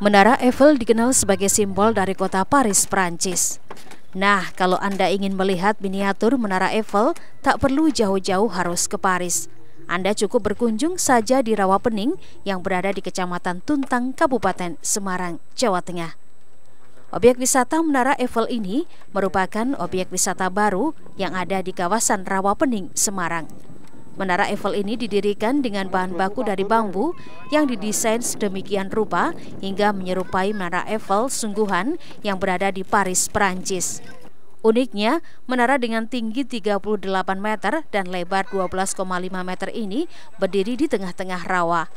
Menara Eiffel dikenal sebagai simbol dari kota Paris, Prancis. Nah, kalau Anda ingin melihat miniatur Menara Eiffel, tak perlu jauh-jauh harus ke Paris. Anda cukup berkunjung saja di Rawa Pening yang berada di Kecamatan Tuntang, Kabupaten Semarang, Jawa Tengah. Objek wisata Menara Eiffel ini merupakan objek wisata baru yang ada di kawasan Rawa Pening, Semarang. Menara Eiffel ini didirikan dengan bahan baku dari bambu yang didesain sedemikian rupa hingga menyerupai Menara Eiffel sungguhan yang berada di Paris, Perancis. Uniknya, menara dengan tinggi 38 meter dan lebar 12,5 meter ini berdiri di tengah-tengah rawa.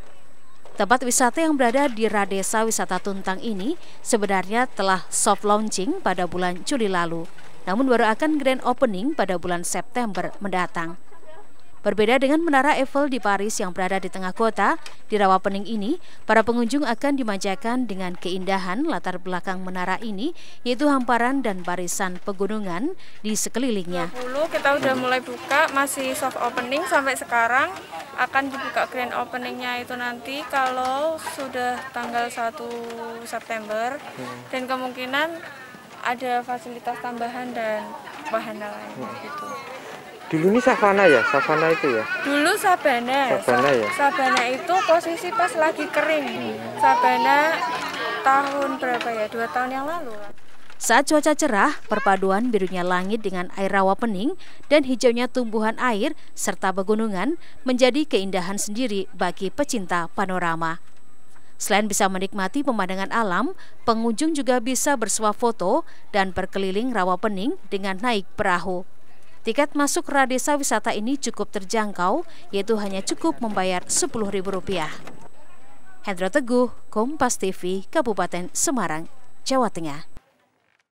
Tempat wisata yang berada di Radesa Wisata Tuntang ini sebenarnya telah soft launching pada bulan Juli lalu, namun baru akan grand opening pada bulan September mendatang. Berbeda dengan Menara Eiffel di Paris yang berada di tengah kota, di rawa pening ini, para pengunjung akan dimanjakan dengan keindahan latar belakang menara ini, yaitu hamparan dan barisan pegunungan di sekelilingnya. Dulu kita sudah mulai buka, masih soft opening sampai sekarang, akan dibuka grand openingnya itu nanti kalau sudah tanggal 1 September, hmm. dan kemungkinan ada fasilitas tambahan dan wahana lain. Hmm. Gitu. Dulu ini savana ya, savana itu ya. Dulu sabana. Sabana ya. Sabana itu posisi pas lagi kering. Hmm. Sabana tahun berapa ya? Dua tahun yang lalu. Saat cuaca cerah, perpaduan birunya langit dengan air rawa pening dan hijaunya tumbuhan air serta pegunungan menjadi keindahan sendiri bagi pecinta panorama. Selain bisa menikmati pemandangan alam, pengunjung juga bisa bersuah foto dan berkeliling rawa pening dengan naik perahu. Tiket masuk Radesa Wisata ini cukup terjangkau, yaitu hanya cukup membayar Rp10.000. Hendro Teguh, Kompas TV, Kabupaten Semarang, Jawa Tengah.